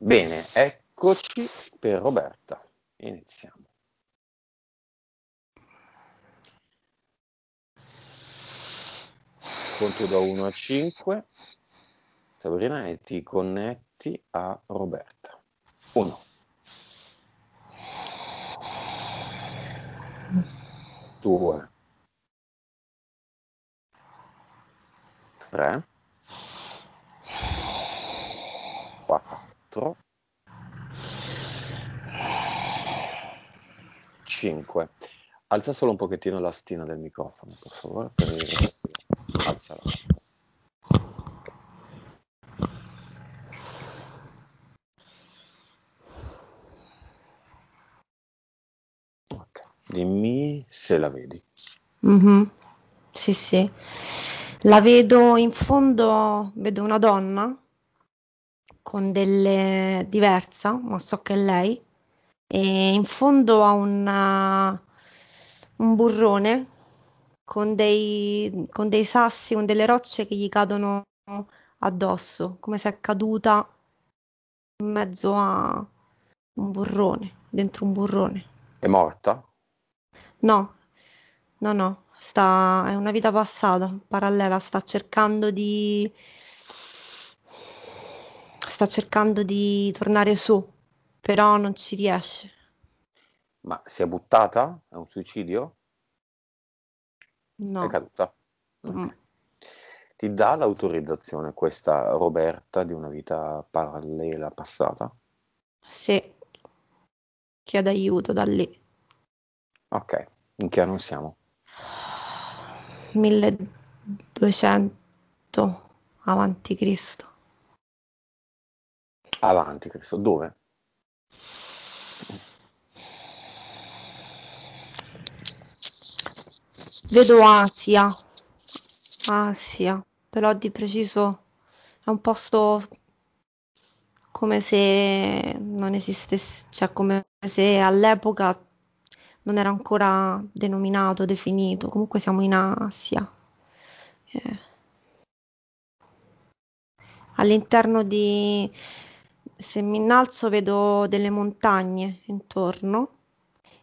Bene, eccoci per Roberta. Iniziamo. Conto da 1 a 5. Sabrina e ti connetti a Roberta. 1. Due. Tre. Quattro. 4 5 alza solo un pochettino la stina del microfono per favore per alzala dimmi se la vedi mm-hmm. sì sì la vedo in fondo vedo una donna con delle diversa, ma so che è lei, e in fondo ha una, un burrone con dei, con dei sassi, con delle rocce che gli cadono addosso, come se è caduta in mezzo a un burrone, dentro un burrone. È morta? No, no, no, sta, è una vita passata, parallela, sta cercando di sta cercando di tornare su, però non ci riesce. Ma si è buttata? È un suicidio? No. È caduta. Mm. Ti dà l'autorizzazione questa Roberta di una vita parallela passata? Sì, chiede aiuto da lì. Ok, in che anno siamo? 1200 avanti Cristo avanti, Cristo, dove? Vedo Asia, Asia, però di preciso è un posto come se non esistesse, cioè come se all'epoca non era ancora denominato, definito, comunque siamo in Asia. Eh. All'interno di se mi innalzo vedo delle montagne intorno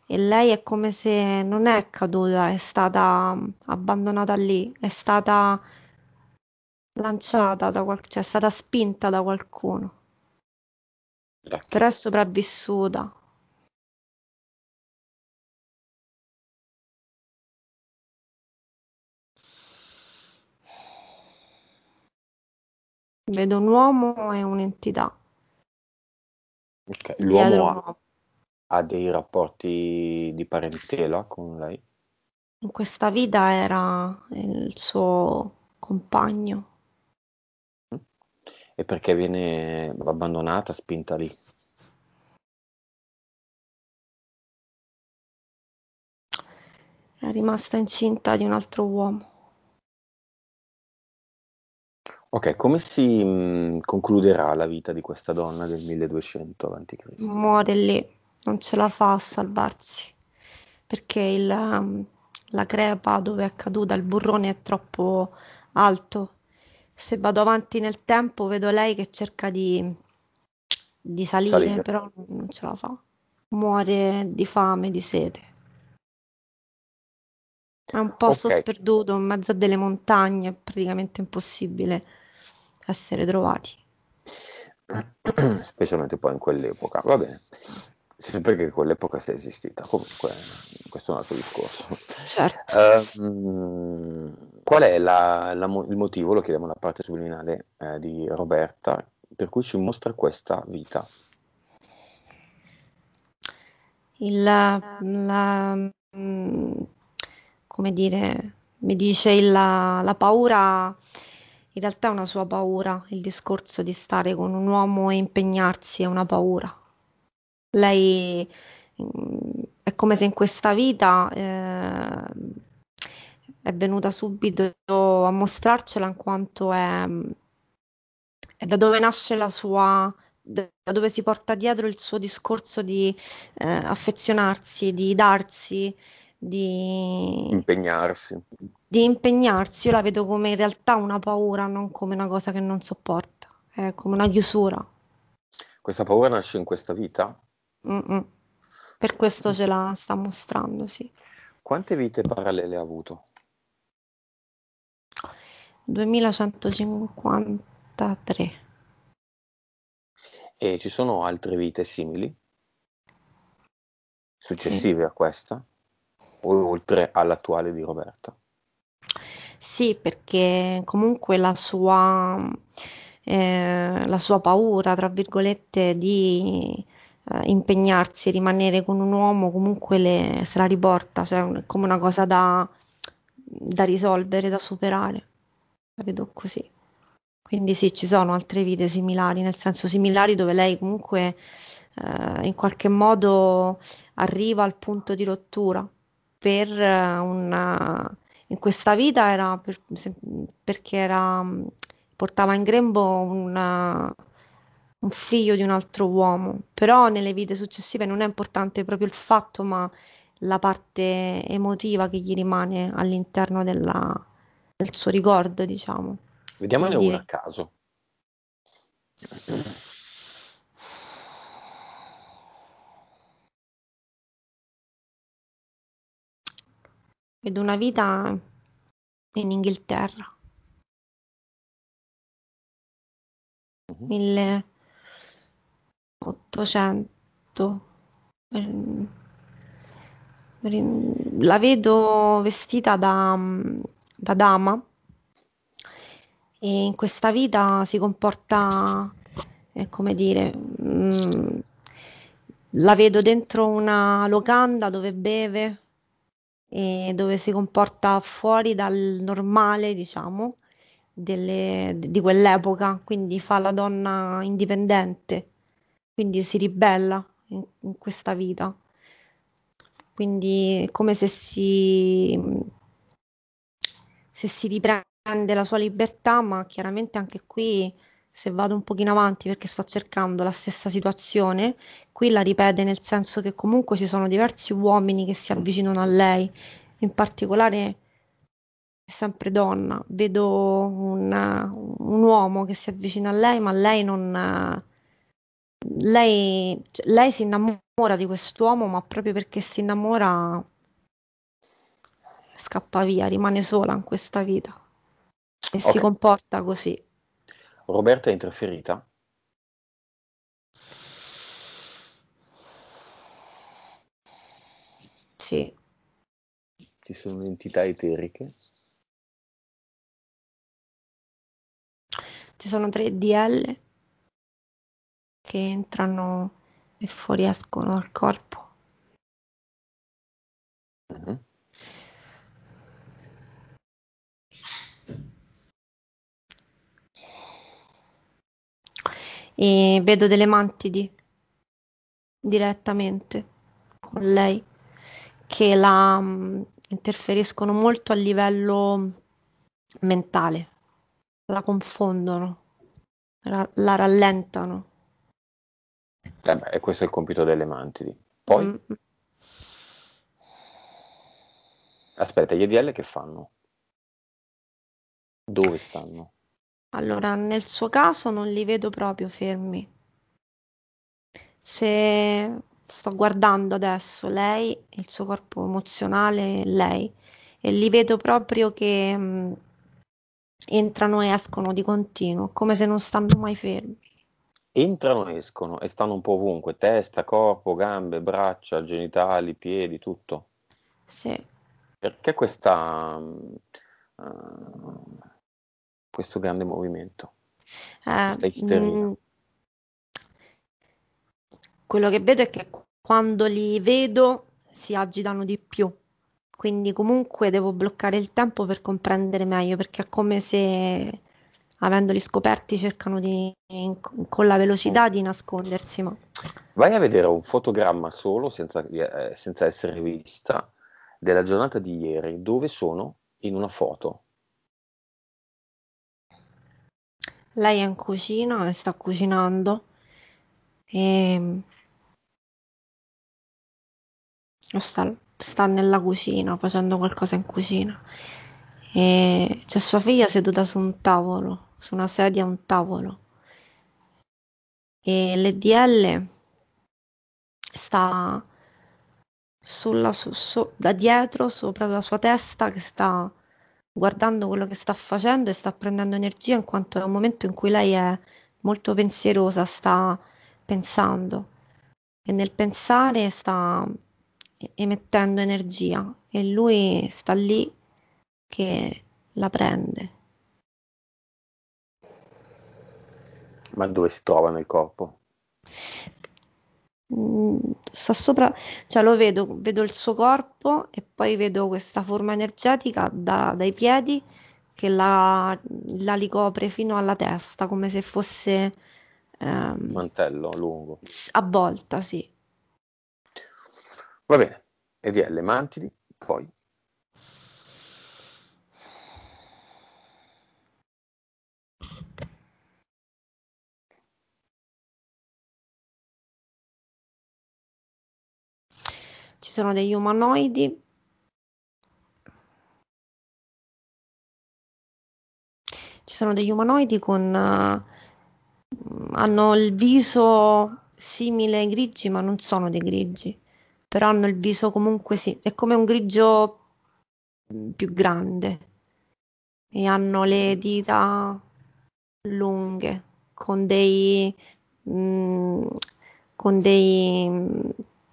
e lei è come se non è caduta, è stata mm, abbandonata lì, è stata lanciata da qualcuno, cioè è stata spinta da qualcuno. Grazie. Però è sopravvissuta. Vedo un uomo e un'entità. Okay. L'uomo ha, ha, dei rapporti di parentela con lei? In questa vita era eh, il suo compagno. E perché viene abbandonata, spinta lì? È rimasta incinta di un altro uomo. Ok, come si mh, mhmm, concluderà la vita di questa donna del 1200 a.C.? Muore lì, non ce la fa a salvarsi, perché il, mhmm, la crepa dove è caduta il burrone è troppo alto. Se vado avanti nel tempo vedo lei che cerca di, di salire, salire, però non ce la fa. Muore di fame, di sete. È un posto okay. sperduto in mezzo a delle montagne, è praticamente impossibile essere trovati. Specialmente poi in quell'epoca, va bene. Sempre che quell'epoca sia esistita, comunque questo è un altro discorso. Certo. Uh, qual è la, la, il motivo, lo chiediamo alla parte subliminale eh, di Roberta, per cui ci mostra questa vita? Il, la, mm, come dire, mi dice il, la paura in realtà è una sua paura, il discorso di stare con un uomo e impegnarsi è una paura. Lei mm, è come se in questa vita eh, è venuta subito a mostrarcela in quanto è, è da dove nasce la sua da dove si porta dietro il suo discorso di eh, affezionarsi, di darsi, di impegnarsi. Di impegnarsi, io la vedo come in realtà una paura, non come una cosa che non sopporta, è come una chiusura. Questa paura nasce in questa vita? Mm-mm. Per questo ce la sta mostrando, sì. Quante vite parallele ha avuto? 2153. E ci sono altre vite simili? Successive sì. a questa? oltre all'attuale di Roberta. Sì, perché comunque la sua, eh, la sua paura, tra virgolette, di eh, impegnarsi e rimanere con un uomo comunque le, se la riporta, cioè un, come una cosa da, da risolvere, da superare. La vedo così. Quindi sì, ci sono altre vite similari, nel senso similari dove lei comunque eh, in qualche modo arriva al punto di rottura per eh, una, in questa vita era per, perché era, mm, portava in grembo una, eh, un figlio di un altro uomo, però nelle vite successive non è importante proprio il fatto, ma la parte emotiva che gli rimane all'interno della, del suo ricordo, diciamo. Vediamone Quindi... uno a caso. Vedo una vita in Inghilterra. Uh-huh. Mhm. 1800. La vedo vestita da, da dama e in questa vita si comporta, eh, come dire, mm, la vedo dentro una locanda dove beve, e dove si comporta fuori dal normale, diciamo, delle, di quell'epoca, quindi fa la donna indipendente, quindi si ribella in, in questa vita. Quindi è come se si, se si riprende la sua libertà, ma chiaramente anche qui se vado un pochino avanti perché sto cercando la stessa situazione, qui la ripete nel senso che comunque ci sono diversi uomini che si avvicinano a lei, in particolare è sempre donna, vedo una, un, uomo che si avvicina a lei ma lei non... Lei, cioè, lei si innamora di quest'uomo ma proprio perché si innamora scappa via, rimane sola in questa vita e okay. si comporta così. Roberta è interferita? Sì. Ci sono entità eteriche? Ci sono tre DL che entrano e fuoriescono dal corpo. Mm-hmm. e vedo delle mantidi direttamente con lei che la mh, mm, interferiscono molto a livello mentale, la confondono, ra- la rallentano. Eh beh, questo è il compito delle mantidi. Poi... Mm. Aspetta, gli EDL che fanno? Dove stanno? Allora, nel suo caso non li vedo proprio fermi. Se sto guardando adesso lei, il suo corpo emozionale, lei, e li vedo proprio che mh, mm, entrano e escono di continuo, come se non stanno mai fermi. Entrano e escono e stanno un po' ovunque, testa, corpo, gambe, braccia, genitali, piedi, tutto. Sì. Perché questa... Uh, questo grande movimento? Eh, mh, mm, quello che vedo è che quando li vedo si agitano di più, quindi comunque devo bloccare il tempo per comprendere meglio, perché è come se avendoli scoperti cercano di, con la velocità di nascondersi. Ma... Vai a vedere un fotogramma solo, senza, eh, senza essere vista, della giornata di ieri, dove sono in una foto Lei è in cucina e sta cucinando e ehm, sta, sta nella cucina facendo qualcosa in cucina. E c'è sua figlia seduta su un tavolo, su una sedia a un tavolo. E l'EDL sta sulla, su, su, da dietro, sopra la sua testa, che sta guardando quello che sta facendo e sta prendendo energia in quanto è un momento in cui lei è molto pensierosa, sta pensando e nel pensare sta emettendo energia e lui sta lì che la prende. Ma dove si trova nel corpo? Mm, sta sopra, cioè lo vedo, vedo il suo corpo e poi vedo questa forma energetica da, dai piedi che la, la, ricopre fino alla testa, come se fosse... Ehm, Mantello lungo. Avvolta, sì. Va bene, EDL Mantidi, poi ci sono degli umanoidi. Ci sono degli umanoidi con... Uh, hanno il viso simile ai grigi, ma non sono dei grigi, però hanno il viso comunque sì, è come un grigio più grande e hanno le dita lunghe con dei mh, mm, con dei mm,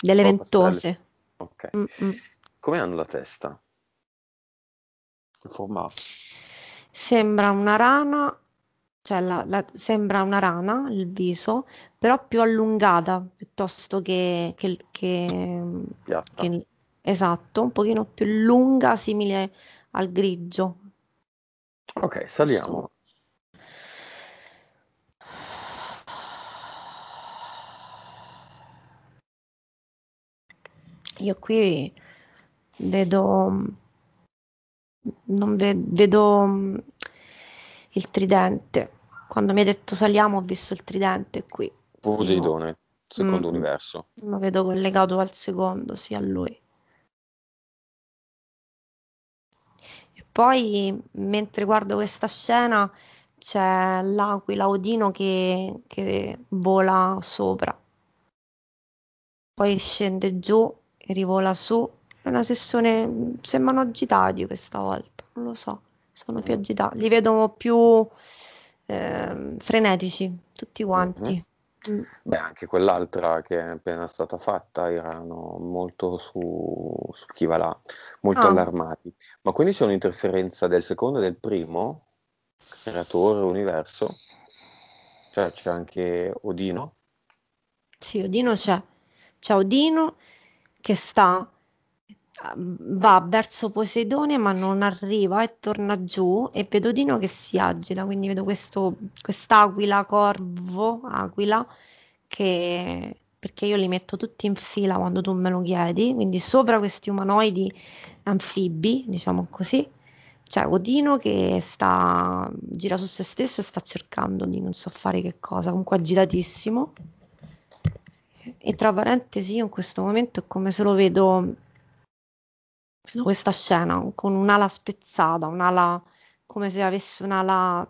delle ventose Ok. Mm, mm. Come hanno la testa? Che formato? Sembra una rana, cioè la, la, sembra una rana il viso, però più allungata piuttosto che, che, che, che esatto, un pochino più lunga, simile al grigio. Ok, saliamo. Io qui vedo, non ve- vedo mm, il tridente. Quando mi hai detto saliamo ho visto il tridente qui. Poseidone, secondo mm. universo. Lo vedo collegato al secondo, sì, a lui. E poi, mentre guardo questa scena, c'è l'aquila Odino che, che vola sopra. Poi scende giù rivola su. È una sessione, sembrano agitati questa volta, non lo so, sono più mm. agitati, li vedo più eh, frenetici, tutti mm-hmm. quanti. Mm-hmm. Beh, anche quell'altra che è appena stata fatta erano molto su, su chi va là, molto ah. allarmati. Ma quindi c'è un'interferenza del secondo e del primo, creatore, universo? Cioè c'è anche Odino? Sì, Odino c'è. C'è Odino che sta mm, va verso Poseidone ma non arriva e torna giù e vedo Dino che si agita, quindi vedo questo, quest'aquila, corvo, aquila, che perché io li metto tutti in fila quando tu me lo chiedi, quindi sopra questi umanoidi anfibi, diciamo così, c'è cioè, Odino che sta, gira su se stesso e sta cercando di non so fare che cosa, comunque agitatissimo. E tra parentesi, io in questo momento è come se lo vedo, vedo questa scena con un'ala spezzata, un'ala come se avesse un'ala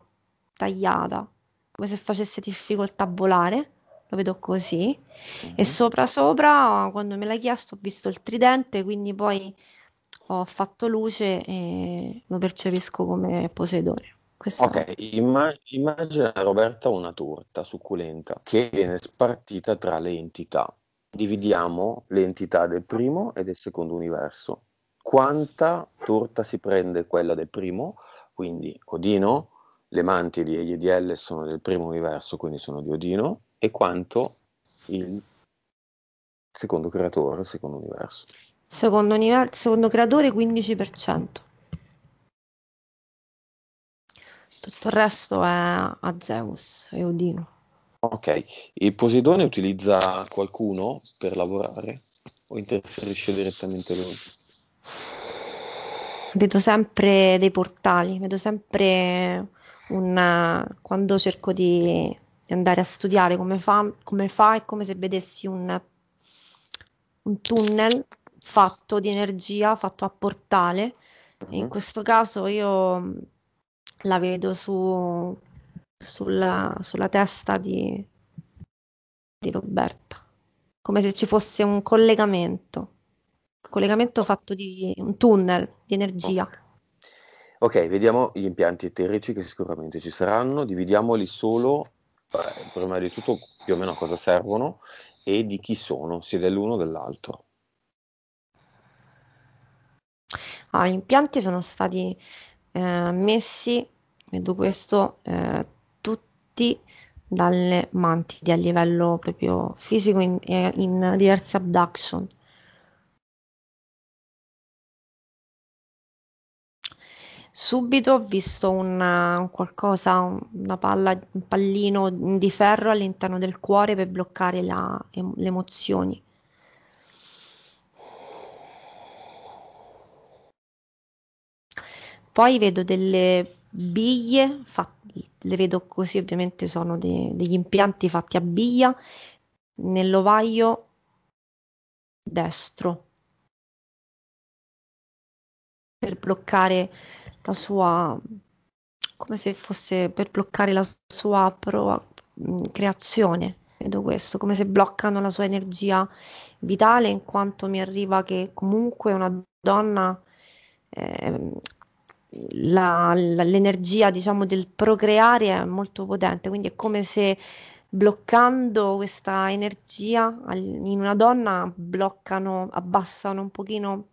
tagliata, come se facesse difficoltà a volare. Lo vedo così. Mm-hmm. E mhm. sopra sopra, quando me l'hai chiesto, ho visto il tridente, quindi poi ho fatto luce e lo percepisco come Poseidone. Questa... Ok, immag- immagina Roberta una torta succulenta che viene spartita tra le entità. Dividiamo le entità del primo e del secondo universo. Quanta torta si prende quella del primo? Quindi Odino, le mantidi e gli EDL sono del primo universo, quindi sono di Odino, e quanto il secondo creatore, il secondo universo. Secondo, univer- secondo creatore 15%. Tutto il resto è a Zeus e Odino. Ok, il Poseidone utilizza qualcuno per lavorare o interferisce direttamente lui? Vedo sempre dei portali, vedo sempre un... quando cerco di andare a studiare come fa, come fa è come se vedessi un, un tunnel fatto di energia, fatto a portale. Uh-huh. In mhm. questo caso io la vedo su, sulla, sulla, testa di, di Roberta, come se ci fosse un collegamento, un collegamento fatto di un tunnel di energia. Ok, vediamo gli impianti eterici che sicuramente ci saranno, dividiamoli solo, eh, prima di tutto più o meno a cosa servono e di chi sono, sia dell'uno o dell'altro. Ah, gli impianti sono stati eh, messi, vedo questo, eh, tutti dalle mantide a livello proprio fisico in, eh, in diverse abduction. Subito ho visto una, un qualcosa, una palla, un pallino di ferro all'interno del cuore per bloccare la, le emozioni. Poi vedo delle biglie, fatti, le vedo così, ovviamente sono de- degli impianti fatti a biglia nell'ovaio destro per bloccare la sua come se fosse per bloccare la sua pro, mm, creazione. Vedo questo, come se bloccano la sua energia vitale, in quanto mi arriva che comunque una donna eh, la, la, l'energia diciamo, del procreare è molto potente, quindi è come se bloccando questa energia in una donna bloccano, abbassano un pochino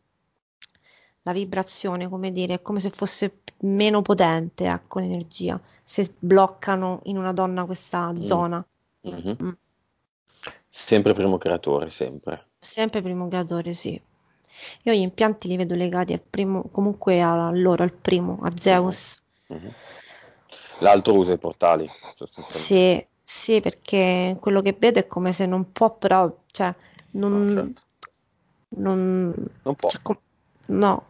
la vibrazione, come dire, è come se fosse meno potente ecco, l'energia, se bloccano in una donna questa mm. zona. Mm-hmm. Mm. Sempre primo creatore, sempre. Sempre primo creatore, sì. Io gli impianti li vedo legati al primo, comunque a loro, al primo, a Zeus. Mhm. Mhm. L'altro usa i portali. Sì, sì, perché quello che vedo è come se non può, però, cioè, non... No, certo. non, non, può. Cioè, com- no,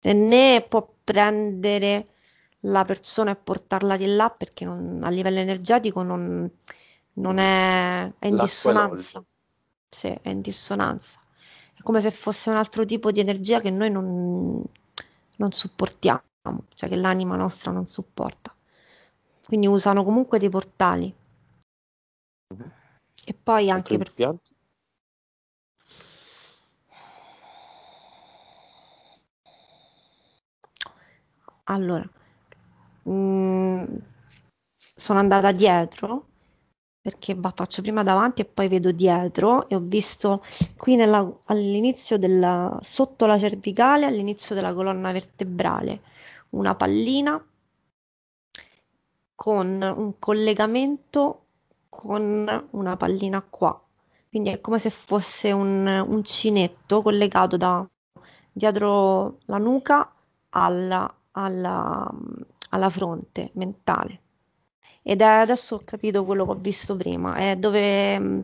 e né può prendere la persona e portarla di là perché non, a livello energetico non, non mm. è, è in dissonanza. Sì, è in dissonanza è come se fosse un altro tipo di energia che noi non, non supportiamo, cioè che l'anima nostra non supporta. Quindi usano comunque dei portali. E poi anche Altri per... Pianti? Allora, mh, mm, sono andata dietro perché va, faccio prima davanti e poi vedo dietro e ho visto qui nella, all'inizio della, sotto la cervicale, all'inizio della colonna vertebrale, una pallina con un collegamento con una pallina qua. Quindi è come se fosse un uncinetto collegato da dietro la nuca alla, alla, alla fronte mentale ed è adesso ho capito quello che ho visto prima, è dove mm,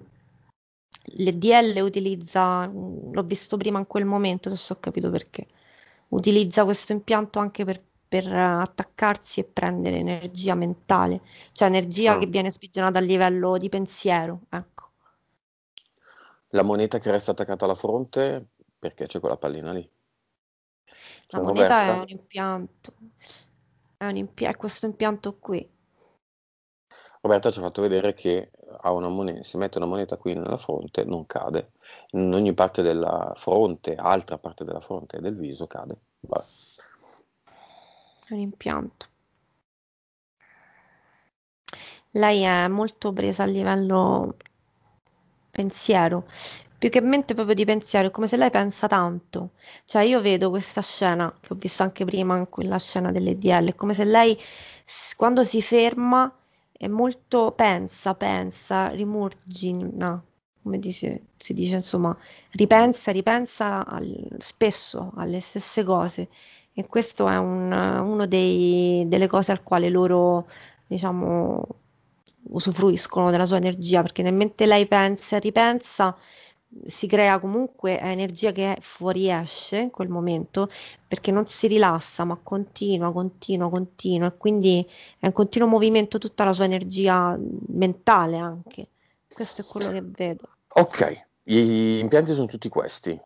l'EDL utilizza, mm, l'ho visto prima in quel momento, adesso ho capito perché, utilizza questo impianto anche per, per eh, attaccarsi e prendere energia mentale, cioè energia oh. che viene sprigionata a livello di pensiero, ecco. La moneta che resta attaccata alla fronte perché c'è quella pallina lì. la moneta è un impianto, è, un impi- è questo impianto qui Roberta ci ha fatto vedere che moneta, si mette una moneta qui nella fronte, non cade, in ogni parte della fronte, altra parte della fronte e del viso cade. Vabbè. È un impianto. Lei è molto presa a livello pensiero, più che mente proprio di pensiero, è come se lei pensa tanto. Cioè io vedo questa scena, che ho visto anche prima in quella scena delle DL, è come se lei quando si ferma è molto pensa, pensa, rimurgina, come dice, si dice insomma, ripensa, ripensa al, spesso alle stesse cose e questo è un, uno dei, delle cose al quale loro diciamo usufruiscono della sua energia perché nel mentre lei pensa e ripensa si crea comunque energia che fuoriesce in quel momento perché non si rilassa ma continua, continua, continua e quindi è un continuo movimento tutta la sua energia mentale anche. Questo è quello che vedo. Ok, gli impianti sono tutti questi.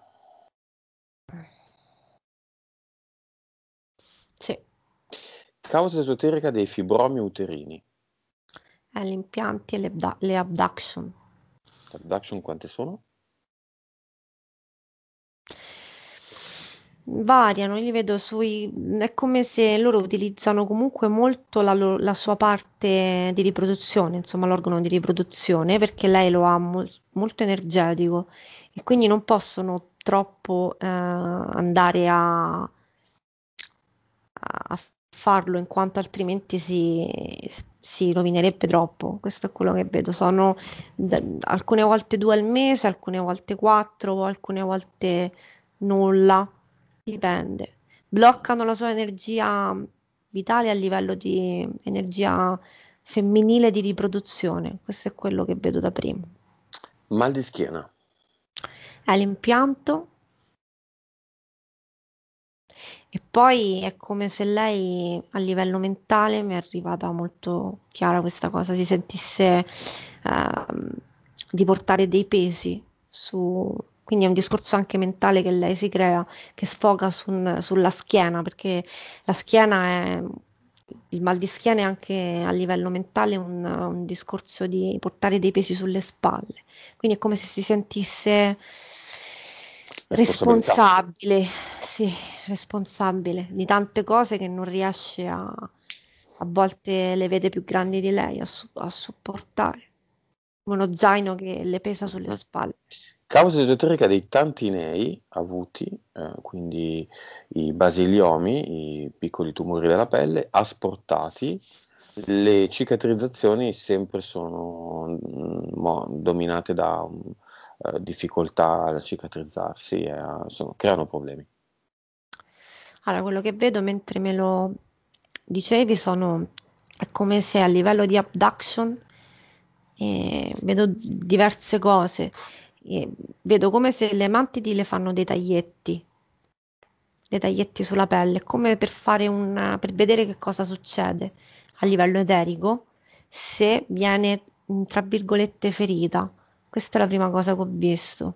Sì. Causa esoterica dei fibromi uterini. Eh, gli impianti e le, le abduction. Abduction quante sono? Variano, li vedo sui... è come se loro utilizzano comunque molto la, lo- la sua parte di riproduzione, insomma l'organo di riproduzione, perché lei lo ha mol- molto energetico e quindi non possono troppo eh, andare a... a farlo in quanto altrimenti si, si rovinerebbe troppo. Questo è quello che vedo. Sono d- alcune volte due al mese, alcune volte quattro, alcune volte nulla dipende. Bloccano la sua energia vitale a livello di energia femminile di riproduzione. Questo è quello che vedo da prima. Mal di schiena. È l'impianto. E poi è come se lei a livello mentale mi è arrivata molto chiara questa cosa, si sentisse eh, di portare dei pesi su, quindi è un discorso anche mentale che lei si crea, che sfoga su, sulla schiena, perché la schiena è il mal di schiena è anche a livello mentale un, un, discorso di portare dei pesi sulle spalle, quindi è come se si sentisse responsabile, sì, responsabile di tante cose che non riesce a, a volte le vede più grandi di lei a, su, a supportare, uno zaino che le pesa sulle eh. spalle. Causa esoterica dei tanti nei avuti, eh, quindi i basiliomi, i piccoli tumori della pelle, asportati, le cicatrizzazioni sempre sono mm, mo, dominate da um, uh, difficoltà a cicatrizzarsi e eh, a, sono, creano problemi. Allora, quello che vedo mentre me lo dicevi sono, è come se a livello di abduction eh, vedo diverse cose vedo come se le mantidi le fanno dei taglietti, dei taglietti sulla pelle, come per, fare una, per vedere che cosa succede a livello eterico se viene, mm, tra virgolette, ferita. Questa è la prima cosa che ho visto.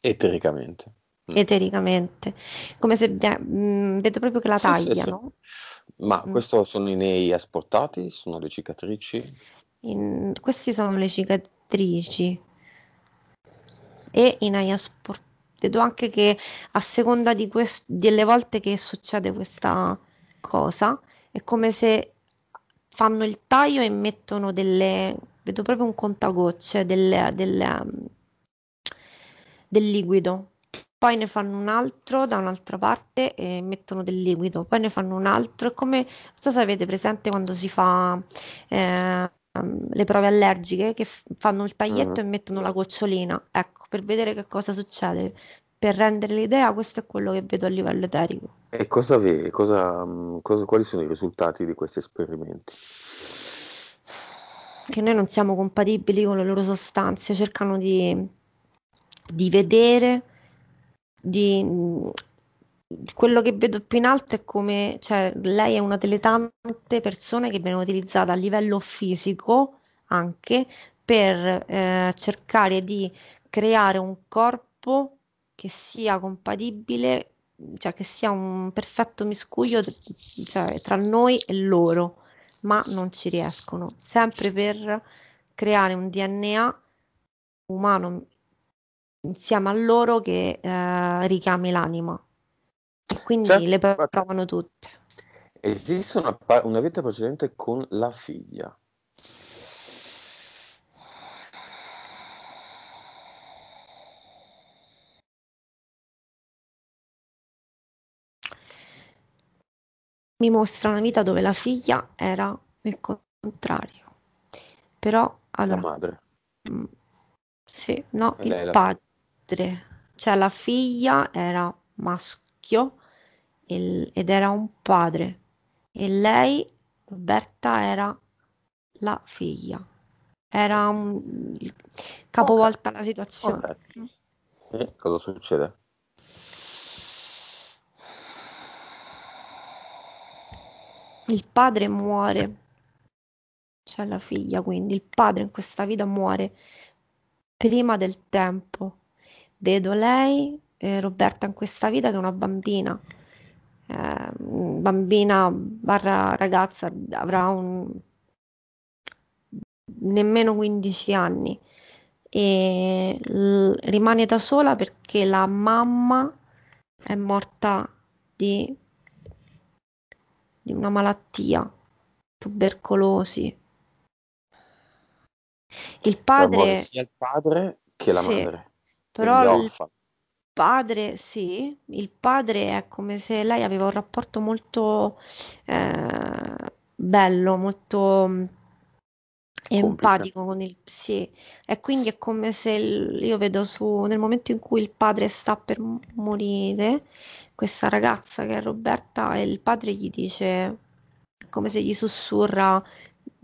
Etericamente. Mm. Etericamente. Come se mh, mm, vedo proprio che la taglia, Sì, sì, sì. Ma mm. questo sono i nei asportati? Sono le cicatrici? In, queste sono le cicatrici e in Aia Sport. Vedo anche che a seconda di quest- delle volte che succede questa cosa, è come se fanno il taglio e mettono delle, vedo proprio un contagocce del, del, mm, del liquido. Poi ne fanno un altro da un'altra parte e mettono del liquido, poi ne fanno un altro. È come, non so se avete presente quando si fa eh, Ehm, le prove allergiche che fanno il taglietto mm. e mettono la gocciolina, ecco, per vedere che cosa succede. Per rendere l'idea, questo è quello che vedo a livello eterico. E cosa ve- cosa, mm, cosa, quali sono i risultati di questi esperimenti? Che noi non siamo compatibili con le loro sostanze, cercano di, di vedere, di quello che vedo più in alto è come, cioè, lei è una delle tante persone che viene utilizzata a livello fisico anche per eh, cercare di creare un corpo che sia compatibile, cioè che sia un perfetto miscuglio cioè, tra noi e loro, ma non ci riescono, sempre per creare un DNA umano insieme a loro che eh, richiami l'anima. Quindi certo, le provano tutte. Esiste una, una vita precedente con la figlia. mi mostra una vita dove la figlia era il contrario. Però allora, la madre. Mh, mm, sì, no, il padre. Figlia. Cioè la figlia era maschile vecchio ed era un padre e lei, Roberta, era la figlia. Era un, capovolta okay. la situazione. Okay. E cosa succede? Il padre muore, c'è la figlia, quindi il padre in questa vita muore prima del tempo. Vedo lei eh, Roberta in questa vita che una bambina. Eh, bambina barra ragazza avrà un... nemmeno 15 anni e l- rimane da sola perché la mamma è morta di, di una malattia, tubercolosi. Il padre... sia il padre che la sì, madre. Però il, padre, sì, il padre è come se lei aveva un rapporto molto eh, bello, molto mm, empatico con il sì e quindi è come se il, io vedo su nel momento in cui il padre sta per morire questa ragazza che è Roberta e il padre gli dice come se gli sussurra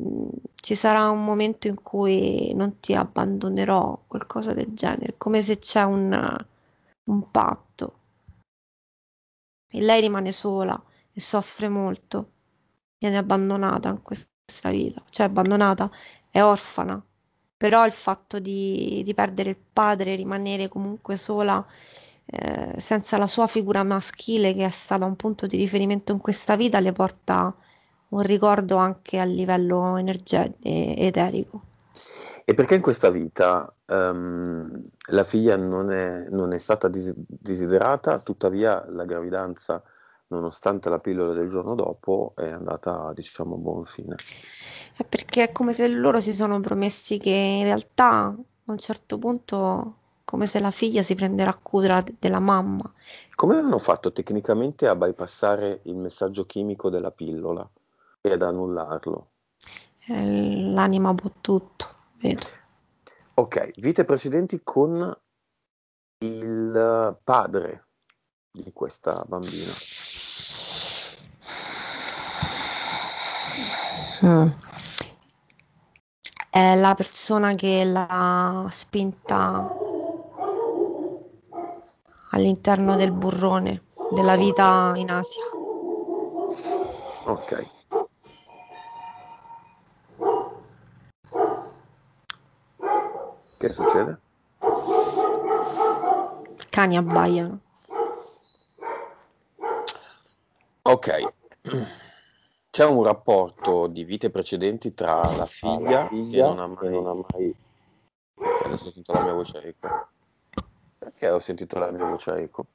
mm, ci sarà un momento in cui non ti abbandonerò qualcosa del genere come se c'è un un patto. E lei rimane sola e soffre molto. Viene abbandonata in questa vita, cioè abbandonata, è orfana. Però il fatto di, di perdere il padre, rimanere comunque sola eh, senza la sua figura maschile che è stata un punto di riferimento in questa vita, le porta un ricordo anche a livello energetico eterico. E perché in questa vita Um, la figlia non è, non è stata dis- desiderata, tuttavia la gravidanza, nonostante la pillola del giorno dopo, è andata diciamo a buon fine. È perché è come se loro si sono promessi che in realtà a un certo punto come se la figlia si prenderà cura della mamma. Come hanno fatto tecnicamente a bypassare il messaggio chimico della pillola e ad annullarlo? Eh, l'anima può tutto, vedo. Ok, vite precedenti con il eh, padre di questa bambina. Mm. È la persona che l'ha spinta all'interno del burrone della vita in Asia. Ok. Che succede? Cani abbaiano. Ok. C'è un rapporto di vite precedenti tra la figlia, la figlia che non ha mai... Non ha mai... Adesso ho la mia voce a eco. Perché ho sentito la mia voce a eco?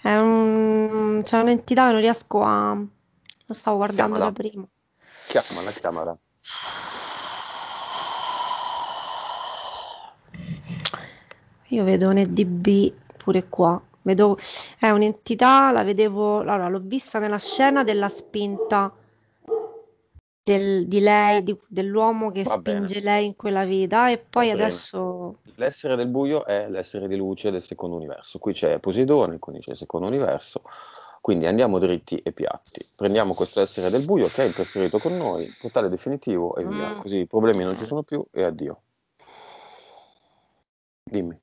È un... C'è un'entità che non riesco a... Lo stavo guardando chiamala. da prima. Chiamala, chiamala. Io vedo un EDB pure qua. Vedo, è un'entità, la vedevo, allora l'ho vista nella scena della spinta del, di lei, di, dell'uomo che Va spinge bene. lei in quella vita e poi Va adesso... Bene. L'essere del buio è l'essere di luce del secondo universo. Qui c'è Poseidone, quindi c'è il secondo universo. Quindi andiamo dritti e piatti. Prendiamo questo essere del buio che è interferito con noi, portale definitivo e via. Mm. Così i problemi non ci sono più e addio. Dimmi.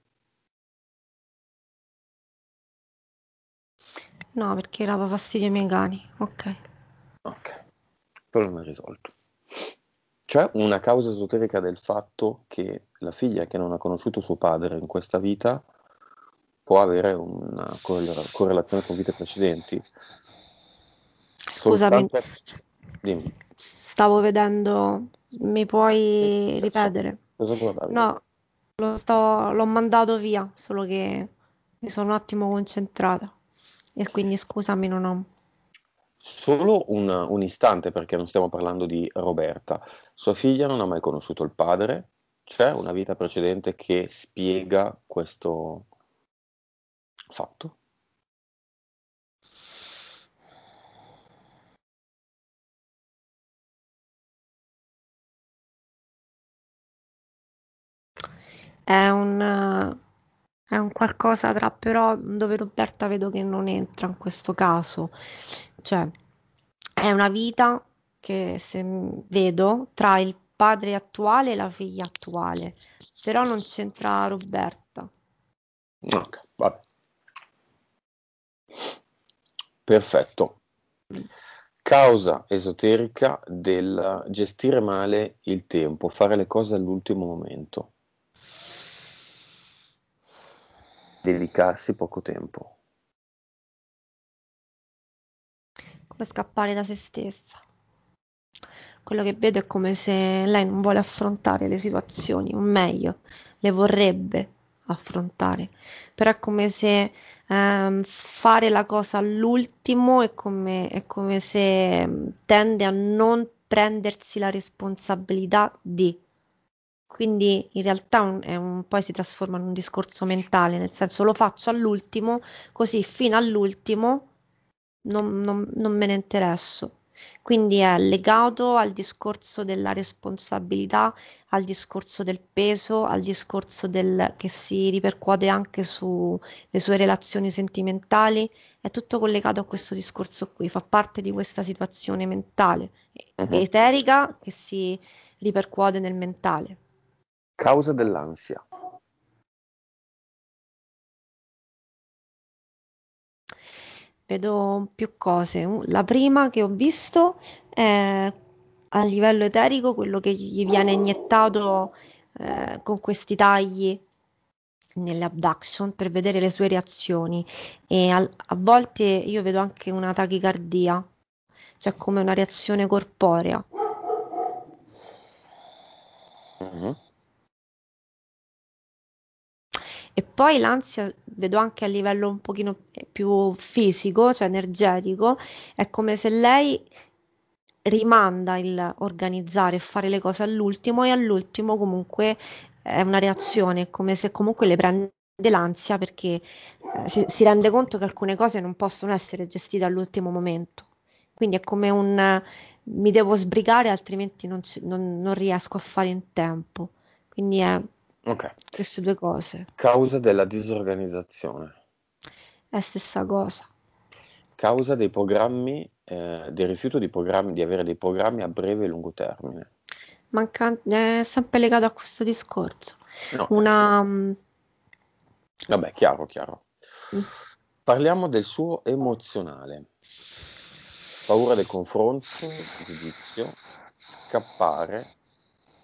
No, perché dava fastidio ai miei cani. Ok. Ok. Problema risolto. C'è una causa esoterica del fatto che la figlia che non ha conosciuto suo padre in questa vita può avere una correlazione con vite precedenti. Scusami, Soltanto... stavo vedendo, mi puoi ripetere? Cosa guardavi? No, sto... l'ho mandato via, solo che mi sono un attimo concentrata. E quindi scusami, non ho... Solo un, un istante, perché non stiamo parlando di Roberta. Sua figlia non ha mai conosciuto il padre, c'è una vita precedente che spiega questo fatto? È un è un qualcosa tra però dove Roberta vedo che non entra in questo caso, cioè è una vita che se vedo tra il padre attuale e la figlia attuale, però non c'entra Roberta. Ok, vabbè. Perfetto. Causa esoterica del gestire male il tempo, fare le cose all'ultimo momento. dedicarsi poco tempo. Come scappare da se stessa. Quello che vedo è come se lei non vuole affrontare le situazioni, o meglio, le vorrebbe affrontare, però è come se ehm, fare la cosa all'ultimo è come, è come se ehm, tende a non prendersi la responsabilità di quindi in realtà un, un, poi si trasforma in un discorso mentale, nel senso lo faccio all'ultimo, così fino all'ultimo non, non, non me ne interesso. Quindi è legato al discorso della responsabilità, al discorso del peso, al discorso del, che si ripercuote anche sulle sue relazioni sentimentali, è tutto collegato a questo discorso qui, fa parte di questa situazione mentale, mhm. eterica, che si ripercuote nel mentale. Causa dell'ansia. Vedo più cose. La prima che ho visto è a livello eterico quello che gli viene iniettato eh, con questi tagli nelle abduction per vedere le sue reazioni e a, a volte io vedo anche una tachicardia, cioè come una reazione corporea. Mm-hmm. E poi l'ansia vedo anche a livello un pochino eh, più fisico, cioè energetico, è come se lei rimanda il organizzare e fare le cose all'ultimo e all'ultimo comunque è una reazione, è come se comunque le prende l'ansia perché eh, si, si, rende conto che alcune cose non possono essere gestite all'ultimo momento. Quindi è come un mi devo sbrigare altrimenti non, non, non riesco a fare in tempo. Quindi è Ok. Queste due cose. Causa della disorganizzazione. È stessa cosa. Causa dei programmi, eh, del rifiuto di, programmi, di avere dei programmi a breve e lungo termine. Manca, è sempre legato a questo discorso. No. Una... Vabbè, chiaro, chiaro. Mm. Parliamo del suo emozionale. Paura del confronto, giudizio, scappare,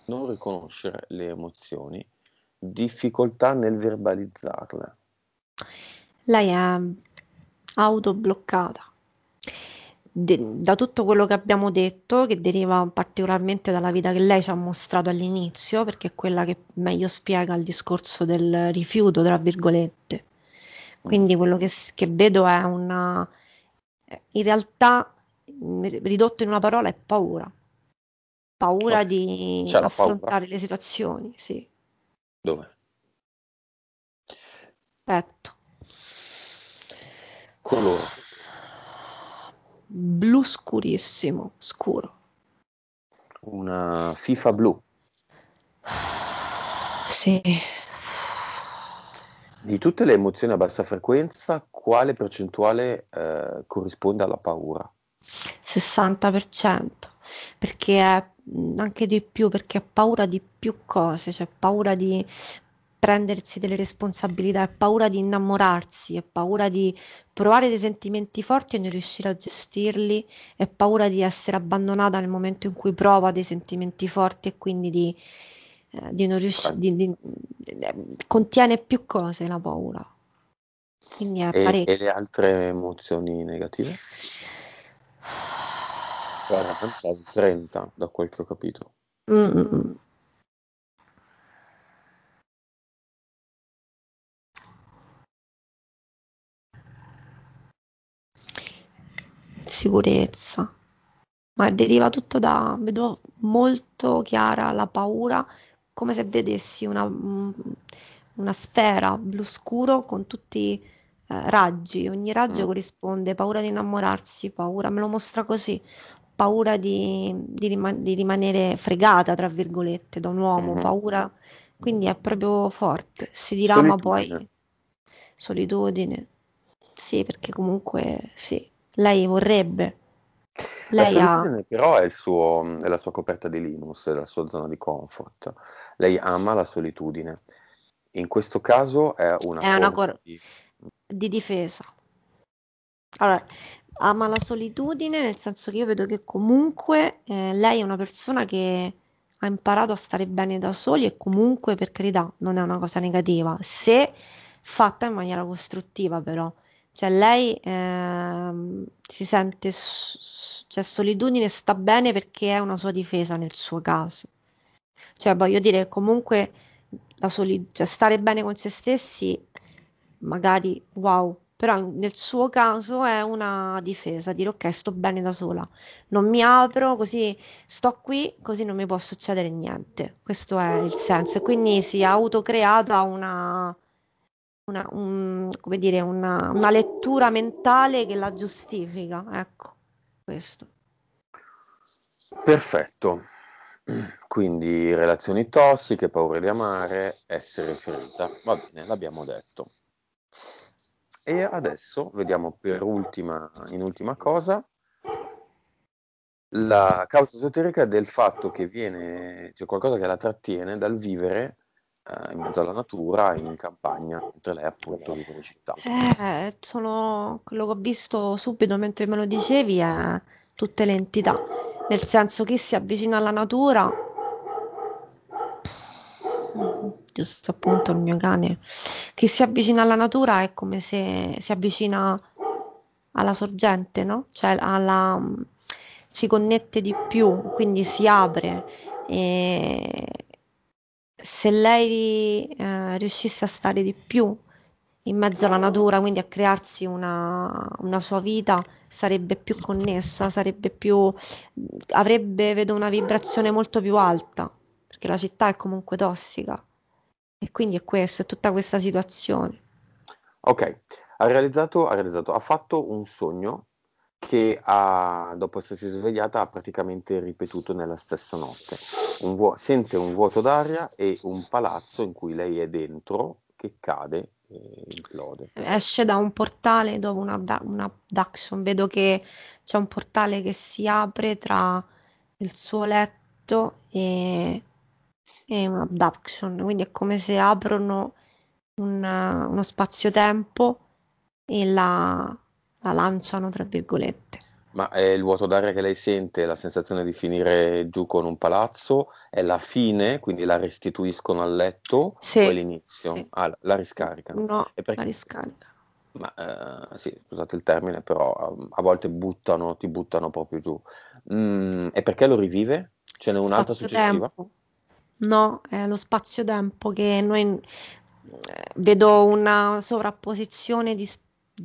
non riconoscere le emozioni, difficoltà nel verbalizzarla. Lei è autobloccata. De- da tutto quello che abbiamo detto, che deriva particolarmente dalla vita che lei ci ha mostrato all'inizio, perché è quella che meglio spiega il discorso del rifiuto, tra virgolette. Quindi quello che, che vedo è una... in realtà mm, ridotto in una parola è paura. Paura di affrontare paura. le situazioni, sì. Dove? Petto. Colore. Blu scurissimo, scuro. Una FIFA blu. Sì. Di tutte le emozioni a bassa frequenza, quale percentuale eh, corrisponde alla paura? 60%, perché è anche di più perché ha paura di più cose, cioè paura di prendersi delle responsabilità, ha paura di innamorarsi, ha paura di provare dei sentimenti forti e non riuscire a gestirli, ha paura di essere abbandonata nel momento in cui prova dei sentimenti forti e quindi di, eh, di non riuscire, eh, contiene più cose la paura. Quindi è e, E le altre emozioni negative? 40 o 30 da quel che ho capito. mm Sicurezza. Ma deriva tutto da, vedo molto chiara la paura, come se vedessi una, una sfera blu scuro con tutti eh, raggi, ogni raggio mm. corrisponde, paura di innamorarsi, paura, me lo mostra così, paura di, di, riman- di rimanere fregata, tra virgolette, da un uomo, mm-hmm. paura, quindi è proprio forte, si dirama solitudine. poi solitudine, sì, perché comunque sì, lei vorrebbe. Lei ha... però è, il suo, è, la sua coperta di Linus, è la sua zona di comfort. Lei ama la solitudine. In questo caso è una, è una cor- di... di difesa. Allora, ama la solitudine, nel senso che io vedo che comunque eh, lei è una persona che ha imparato a stare bene da soli e comunque, per carità, non è una cosa negativa, se fatta in maniera costruttiva però. Cioè lei eh, si sente, cioè solitudine sta bene perché è una sua difesa nel suo caso. Cioè voglio dire, comunque la soli- cioè, stare bene con se stessi, magari, wow, però nel suo caso è una difesa, dire ok, sto bene da sola, non mi apro, così sto qui, così non mi può succedere niente. Questo è il senso. E quindi si è autocreata una, una, un, dire, una, una lettura mentale che la giustifica. Ecco, questo. Perfetto. Quindi relazioni tossiche, paura di amare, essere ferita. Va bene, l'abbiamo detto. E adesso vediamo per ultima, in ultima cosa la causa esoterica del fatto che viene, c'è cioè qualcosa che la trattiene dal vivere eh, in mezzo alla natura, in campagna, mentre lei appunto vive in città. Eh, sono, quello che ho visto subito mentre me lo dicevi è eh, tutte le entità, nel senso che si avvicina alla natura giusto appunto il mio cane. che si avvicina alla natura è come se si avvicina alla sorgente, no? Cioè alla, si connette di più, quindi si apre. E se lei eh, riuscisse a stare di più in mezzo alla natura, quindi a crearsi una, una, sua vita, sarebbe più connessa, sarebbe più, avrebbe, vedo, una vibrazione molto più alta, perché la città è comunque tossica. E quindi è questo, è tutta questa situazione. Ok, ha realizzato, ha realizzato, ha fatto un sogno che ha, dopo essersi svegliata ha praticamente ripetuto nella stessa notte. Un vuo- sente un vuoto d'aria e un palazzo in cui lei è dentro che cade e implode. Esce da un portale dopo una, da- una Daxon, vedo che c'è un portale che si apre tra il suo letto e è un abduction, quindi è come se aprono un, uno spazio-tempo e la, la lanciano, tra virgolette. Ma è il vuoto d'aria che lei sente, la sensazione di finire giù con un palazzo, è la fine, quindi la restituiscono al letto sì, o è l'inizio? Sì. Ah, la riscaricano. No, perché... la riscaricano. Ma eh, sì, scusate il termine, però a, ehm, a, volte buttano, ti buttano proprio giù. Mm, e perché lo rivive? Ce n'è un'altra successiva? Tempo no? È lo spazio-tempo che noi mm, vedo una sovrapposizione di,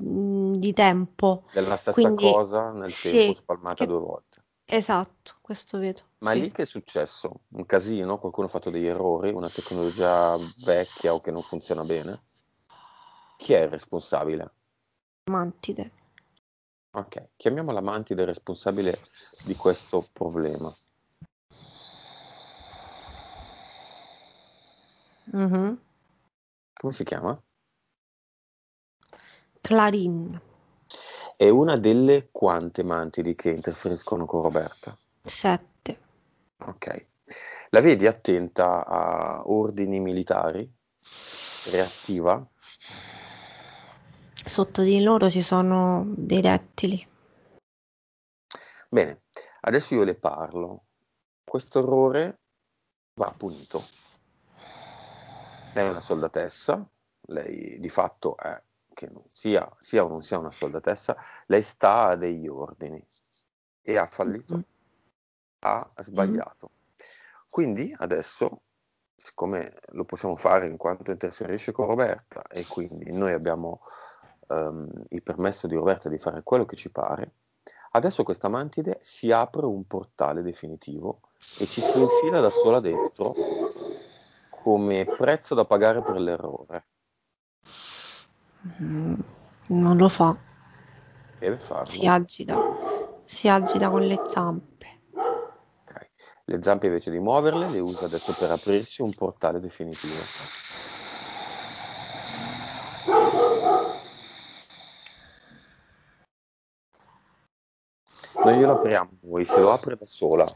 mm, di tempo. Della stessa Quindi, cosa nel sì, tempo spalmata che... due volte. Esatto, questo vedo. Ma sì. lì che è successo? Un casino? Qualcuno ha fatto degli errori? Una tecnologia vecchia o che non funziona bene? Chi è il responsabile? Mantide. Ok, chiamiamo la Mantide responsabile di questo problema. Mh-mh. Come si chiama? Clarin. È una delle quante mantidi che interferiscono con Roberta? Sette. Ok. La vedi attenta a ordini militari? Reattiva? Sotto di loro ci sono dei rettili. Bene, adesso io le parlo. Questo errore va punito lei è una soldatessa, lei di fatto è, che sia, sia, o non sia una soldatessa, lei sta a degli ordini e ha fallito, mm-hmm. ha sbagliato. Quindi adesso, siccome lo possiamo fare in quanto interferisce con Roberta e quindi noi abbiamo um, il permesso di Roberta di fare quello che ci pare, adesso questa mantide si apre un portale definitivo e ci si infila da sola dentro come prezzo da pagare per l'errore? Mm, non lo fa. Deve farlo. Si agita, si agita con le zampe. Okay. Le zampe invece di muoverle le usa adesso per aprirsi un portale definitivo. Noi glielo apriamo, voi se lo apre da sola.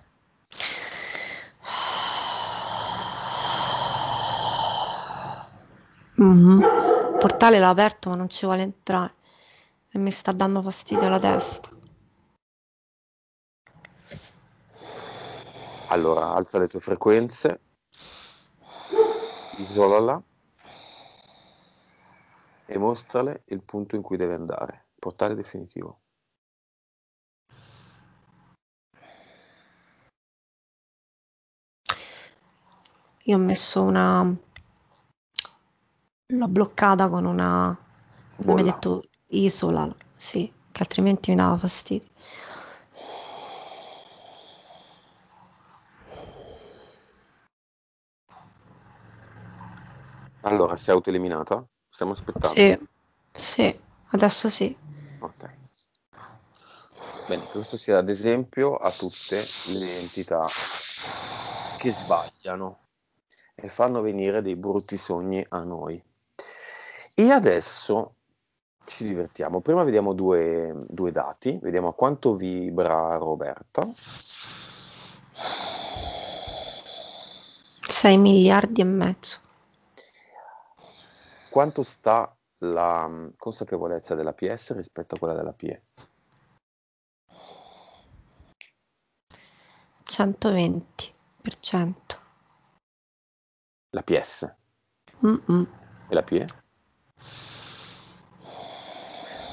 Mm-hmm. Il portale l'ho aperto ma non ci vuole entrare e mi sta dando fastidio la testa. Allora, alza le tue frequenze, isolala e mostrale il punto in cui deve andare. Portale definitivo. Io ho messo una L'ho bloccata con una, come hai detto, isola, sì, che altrimenti mi dava fastidio. Allora, si è autoeliminata? Stiamo aspettando. Sì, sì, adesso sì. Ok. Bene, questo sia ad esempio a tutte le entità che sbagliano e fanno venire dei brutti sogni a noi. E adesso ci divertiamo. Prima vediamo due, due dati, vediamo a quanto vibra Roberta. 6 miliardi e mezzo. Quanto sta la mm, consapevolezza della PS rispetto a quella della PE? 120%. La PS? Mm-mm. E la PE?